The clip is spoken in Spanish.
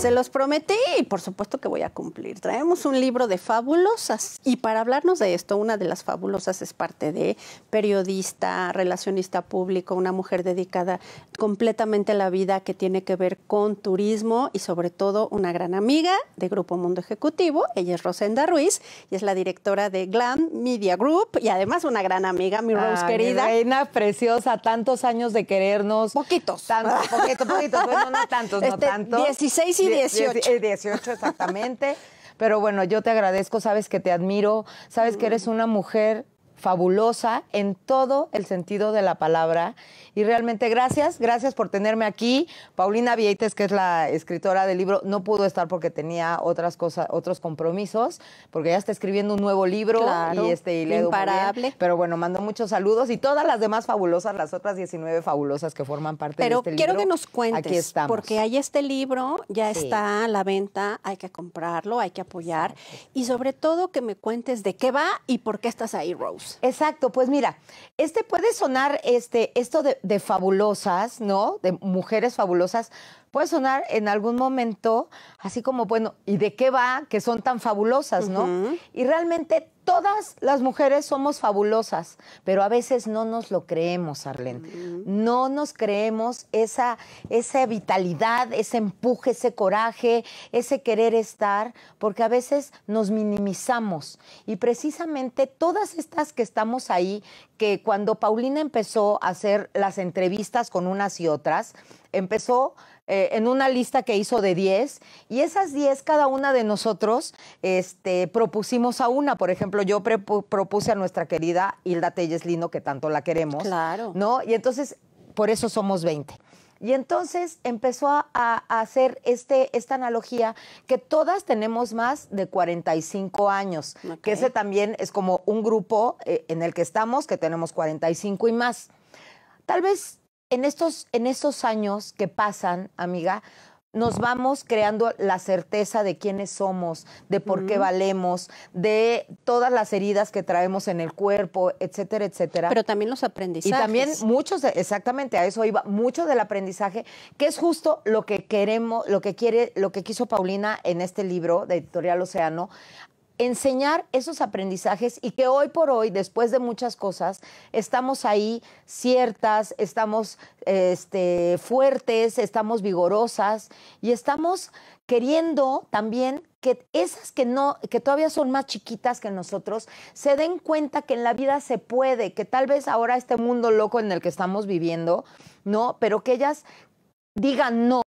Se los prometí y por supuesto que voy a cumplir. Traemos un libro de fabulosas y para hablarnos de esto, una de las fabulosas es parte de periodista, relacionista público, una mujer dedicada completamente a la vida que tiene que ver con turismo y sobre todo una gran amiga de Grupo Mundo Ejecutivo. Ella es Rosenda Ruiz y es la directora de Glam Media Group y además una gran amiga, mi ah, Rose querida. Mi reina preciosa, tantos años de querernos. Poquitos. Tantos, poquitos, poquitos. Bueno, no tantos, no este, tantos. 16 y 18. 18 exactamente. Pero bueno, yo te agradezco, sabes que te admiro, sabes que eres una mujer fabulosa en todo el sentido de la palabra. Y realmente gracias, gracias por tenerme aquí. Paulina Vieites, que es la escritora del libro, no pudo estar porque tenía otras cosas, otros compromisos, porque ella está escribiendo un nuevo libro y este imparable. pero bueno, mando muchos saludos y todas las demás fabulosas, las otras 19 fabulosas que forman parte de este libro. Pero quiero que nos cuentes, porque hay este libro, ya está a la venta, hay que comprarlo, hay que apoyar y sobre todo que me cuentes de qué va y por qué estás ahí, Rose. Exacto, Pues mira, este puede sonar, este, esto de, fabulosas, ¿no? De mujeres fabulosas, puede sonar en algún momento así como, bueno, ¿y de qué va que son tan fabulosas, no? Y realmente todas las mujeres somos fabulosas, pero a veces no nos lo creemos, Arlene. No nos creemos esa, esa vitalidad, ese empuje, ese coraje, ese querer estar, porque a veces nos minimizamos. Y precisamente todas estas que estamos ahí, que cuando Paulina empezó a hacer las entrevistas con unas y otras, empezó eh, en una lista que hizo de 10 y esas 10 cada una de nosotros este, propusimos a una. Por ejemplo, yo propuse a nuestra querida Hilda Telles Lino, que tanto la queremos. Claro. ¿No? Y entonces, por eso somos 20. Y entonces empezó a, hacer este, esta analogía que todas tenemos más de 45 años, que ese también es como un grupo eh, en el que estamos que tenemos 45 y más. Tal vez en estos, en estos años que pasan, amiga, nos vamos creando la certeza de quiénes somos, de por qué valemos, de todas las heridas que traemos en el cuerpo, etcétera, etcétera. Pero también los aprendizajes. Y también muchos, exactamente, a eso iba, mucho del aprendizaje, que es justo lo que queremos, lo que quiere, lo que quiso Paulina en este libro de Editorial Océano, enseñar esos aprendizajes y que hoy por hoy, después de muchas cosas, estamos ahí ciertas, estamos este, fuertes, estamos vigorosas y estamos queriendo también que esas que no, que todavía son más chiquitas que nosotros, se den cuenta que en la vida se puede, que tal vez ahora este mundo loco en el que estamos viviendo, ¿no? Pero que ellas digan no